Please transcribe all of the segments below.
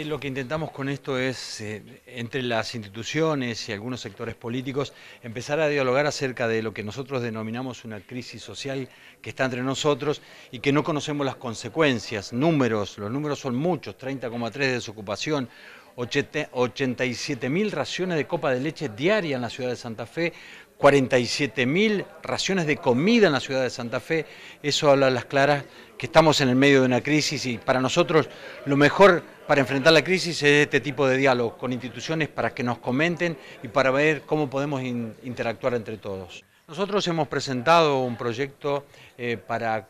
Eh, lo que intentamos con esto es, eh, entre las instituciones y algunos sectores políticos, empezar a dialogar acerca de lo que nosotros denominamos una crisis social que está entre nosotros y que no conocemos las consecuencias, números, los números son muchos, 30,3 de desocupación, 87.000 raciones de copa de leche diaria en la ciudad de Santa Fe, 47.000 raciones de comida en la ciudad de Santa Fe, eso habla a las claras que estamos en el medio de una crisis y para nosotros lo mejor para enfrentar la crisis es este tipo de diálogo con instituciones para que nos comenten y para ver cómo podemos interactuar entre todos. Nosotros hemos presentado un proyecto eh, para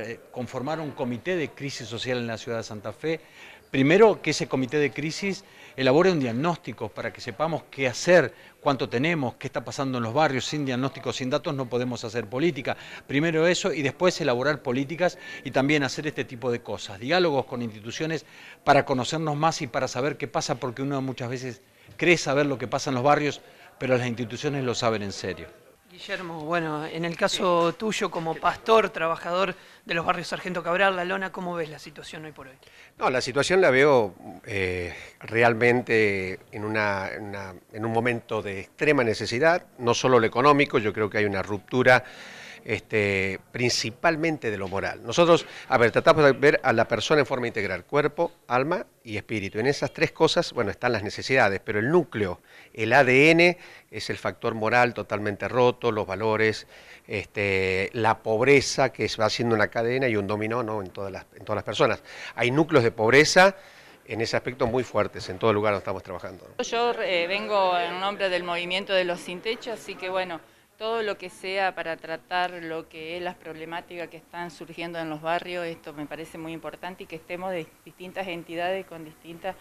eh, conformar un comité de crisis social en la ciudad de Santa Fe Primero, que ese comité de crisis elabore un diagnóstico para que sepamos qué hacer, cuánto tenemos, qué está pasando en los barrios. Sin diagnóstico, sin datos, no podemos hacer política. Primero eso y después elaborar políticas y también hacer este tipo de cosas. Diálogos con instituciones para conocernos más y para saber qué pasa, porque uno muchas veces cree saber lo que pasa en los barrios, pero las instituciones lo saben en serio. Guillermo, bueno, en el caso tuyo como pastor, trabajador de los barrios Sargento Cabral, La Lona, ¿cómo ves la situación hoy por hoy? No, la situación la veo eh, realmente en, en un momento de extrema necesidad, no solo lo económico, yo creo que hay una ruptura este, principalmente de lo moral. Nosotros, a ver, tratamos de ver a la persona en forma integral, cuerpo, alma y espíritu. En esas tres cosas, bueno, están las necesidades, pero el núcleo, el ADN, es el factor moral totalmente roto, los valores, este, la pobreza, que va siendo una cadena y un dominó ¿no? en, todas las, en todas las personas. Hay núcleos de pobreza en ese aspecto muy fuertes, en todo lugar donde estamos trabajando. Yo eh, vengo en nombre del movimiento de los sin techo, así que bueno, todo lo que sea para tratar lo que es las problemáticas que están surgiendo en los barrios, esto me parece muy importante y que estemos de distintas entidades con distintas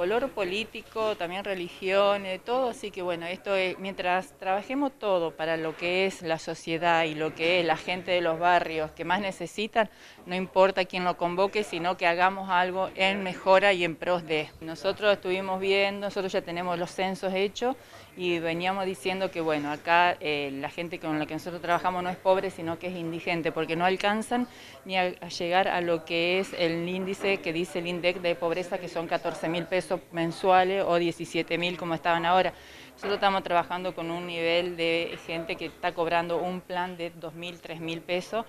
color político, también religión, todo, así que bueno, esto es, mientras trabajemos todo para lo que es la sociedad y lo que es la gente de los barrios que más necesitan, no importa quién lo convoque, sino que hagamos algo en mejora y en pros de. Nosotros estuvimos viendo, nosotros ya tenemos los censos hechos y veníamos diciendo que bueno, acá eh, la gente con la que nosotros trabajamos no es pobre, sino que es indigente, porque no alcanzan ni a, llegar a lo que es el índice que dice el INDEC de pobreza, que son 14 mil pesos mensuales o 17 mil como estaban ahora. Nosotros estamos trabajando con un nivel de gente que está cobrando un plan de 2 mil 2.000, mil pesos